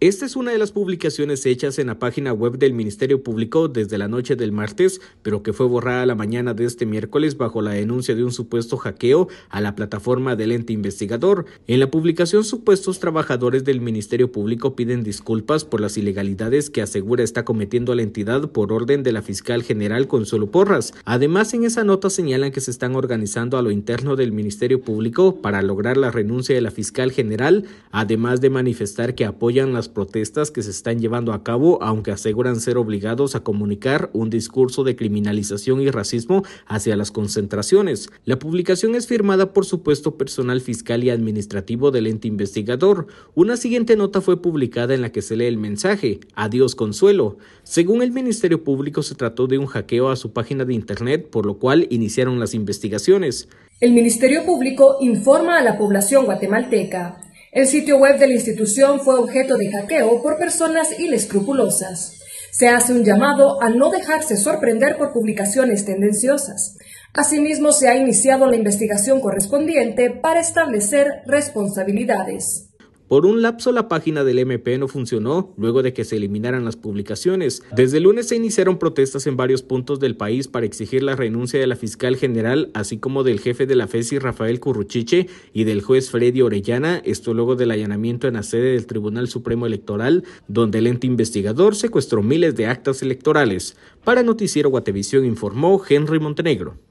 Esta es una de las publicaciones hechas en la página web del Ministerio Público desde la noche del martes, pero que fue borrada la mañana de este miércoles bajo la denuncia de un supuesto hackeo a la plataforma del ente investigador. En la publicación, supuestos trabajadores del Ministerio Público piden disculpas por las ilegalidades que asegura está cometiendo la entidad por orden de la fiscal general Consuelo Porras. Además, en esa nota señalan que se están organizando a lo interno del Ministerio Público para lograr la renuncia de la fiscal general, además de manifestar que apoyan las protestas que se están llevando a cabo, aunque aseguran ser obligados a comunicar un discurso de criminalización y racismo hacia las concentraciones. La publicación es firmada por supuesto personal fiscal y administrativo del ente investigador. Una siguiente nota fue publicada en la que se lee el mensaje, Adiós Consuelo. Según el Ministerio Público se trató de un hackeo a su página de Internet, por lo cual iniciaron las investigaciones. El Ministerio Público informa a la población guatemalteca el sitio web de la institución fue objeto de hackeo por personas inescrupulosas. Se hace un llamado a no dejarse sorprender por publicaciones tendenciosas. Asimismo, se ha iniciado la investigación correspondiente para establecer responsabilidades. Por un lapso la página del MP no funcionó luego de que se eliminaran las publicaciones. Desde el lunes se iniciaron protestas en varios puntos del país para exigir la renuncia de la fiscal general, así como del jefe de la FESI Rafael Curruchiche y del juez Freddy Orellana, esto luego del allanamiento en la sede del Tribunal Supremo Electoral, donde el ente investigador secuestró miles de actas electorales. Para Noticiero Guatevisión informó Henry Montenegro.